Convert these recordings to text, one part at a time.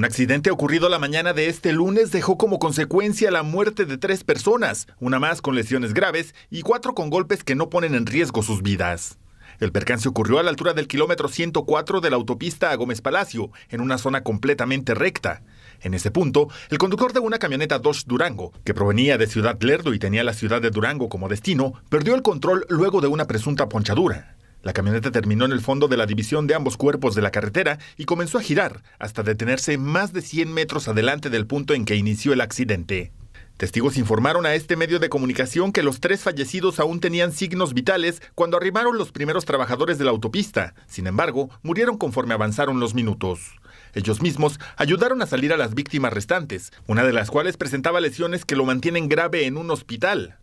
Un accidente ocurrido la mañana de este lunes dejó como consecuencia la muerte de tres personas, una más con lesiones graves y cuatro con golpes que no ponen en riesgo sus vidas. El percance ocurrió a la altura del kilómetro 104 de la autopista a Gómez Palacio, en una zona completamente recta. En ese punto, el conductor de una camioneta Dodge Durango, que provenía de Ciudad Lerdo y tenía la ciudad de Durango como destino, perdió el control luego de una presunta ponchadura. La camioneta terminó en el fondo de la división de ambos cuerpos de la carretera y comenzó a girar hasta detenerse más de 100 metros adelante del punto en que inició el accidente. Testigos informaron a este medio de comunicación que los tres fallecidos aún tenían signos vitales cuando arribaron los primeros trabajadores de la autopista. Sin embargo, murieron conforme avanzaron los minutos. Ellos mismos ayudaron a salir a las víctimas restantes, una de las cuales presentaba lesiones que lo mantienen grave en un hospital.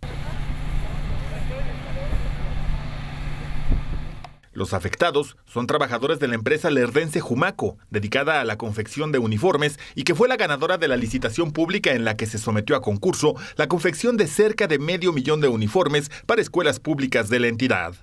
Los afectados son trabajadores de la empresa lerdense Jumaco, dedicada a la confección de uniformes y que fue la ganadora de la licitación pública en la que se sometió a concurso la confección de cerca de medio millón de uniformes para escuelas públicas de la entidad.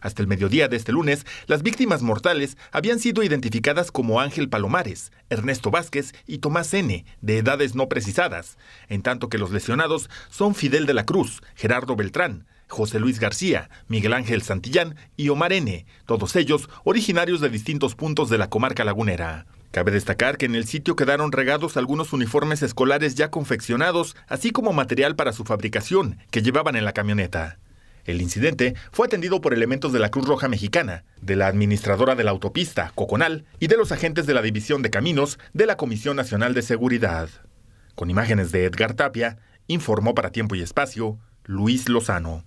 Hasta el mediodía de este lunes, las víctimas mortales habían sido identificadas como Ángel Palomares, Ernesto Vázquez y Tomás N., de edades no precisadas, en tanto que los lesionados son Fidel de la Cruz, Gerardo Beltrán, José Luis García, Miguel Ángel Santillán y Omar N., todos ellos originarios de distintos puntos de la comarca lagunera. Cabe destacar que en el sitio quedaron regados algunos uniformes escolares ya confeccionados, así como material para su fabricación que llevaban en la camioneta. El incidente fue atendido por elementos de la Cruz Roja Mexicana, de la administradora de la autopista, Coconal, y de los agentes de la División de Caminos de la Comisión Nacional de Seguridad. Con imágenes de Edgar Tapia, informó para Tiempo y Espacio Luis Lozano.